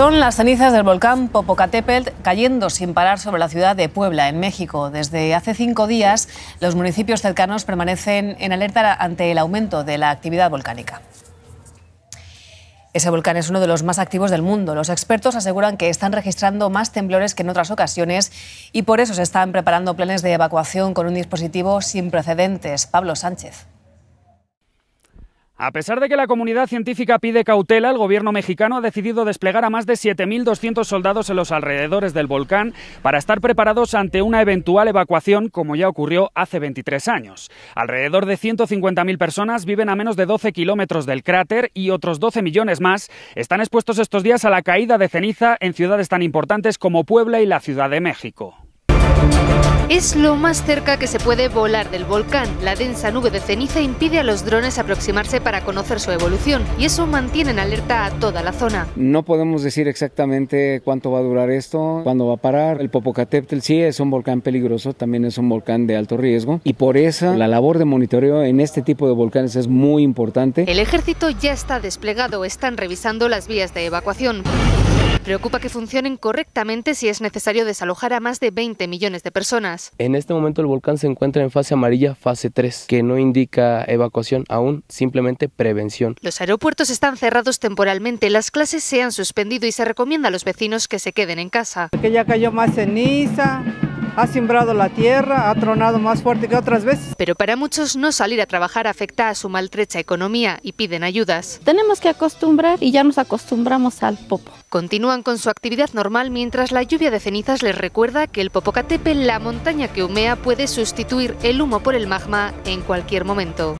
Son las cenizas del volcán Popocatépetl cayendo sin parar sobre la ciudad de Puebla, en México. Desde hace cinco días, los municipios cercanos permanecen en alerta ante el aumento de la actividad volcánica. Ese volcán es uno de los más activos del mundo. Los expertos aseguran que están registrando más temblores que en otras ocasiones y por eso se están preparando planes de evacuación con un dispositivo sin precedentes. Pablo Sánchez. A pesar de que la comunidad científica pide cautela, el gobierno mexicano ha decidido desplegar a más de 7.200 soldados en los alrededores del volcán para estar preparados ante una eventual evacuación como ya ocurrió hace 23 años. Alrededor de 150.000 personas viven a menos de 12 kilómetros del cráter y otros 12 millones más están expuestos estos días a la caída de ceniza en ciudades tan importantes como Puebla y la Ciudad de México. Es lo más cerca que se puede volar del volcán. La densa nube de ceniza impide a los drones aproximarse para conocer su evolución y eso mantiene en alerta a toda la zona. No podemos decir exactamente cuánto va a durar esto, cuándo va a parar. El Popocatépetl sí es un volcán peligroso, también es un volcán de alto riesgo y por eso la labor de monitoreo en este tipo de volcanes es muy importante. El ejército ya está desplegado, están revisando las vías de evacuación. Preocupa que funcionen correctamente si es necesario desalojar a más de 20 millones de personas. En este momento el volcán se encuentra en fase amarilla, fase 3, que no indica evacuación aún, simplemente prevención. Los aeropuertos están cerrados temporalmente, las clases se han suspendido y se recomienda a los vecinos que se queden en casa. Que ya cayó más ceniza, ha sembrado la tierra, ha tronado más fuerte que otras veces. Pero para muchos no salir a trabajar afecta a su maltrecha economía y piden ayudas. Tenemos que acostumbrar y ya nos acostumbramos al popo. Continúan con su actividad normal mientras la lluvia de cenizas les recuerda que el popocatepe, la montaña que humea, puede sustituir el humo por el magma en cualquier momento.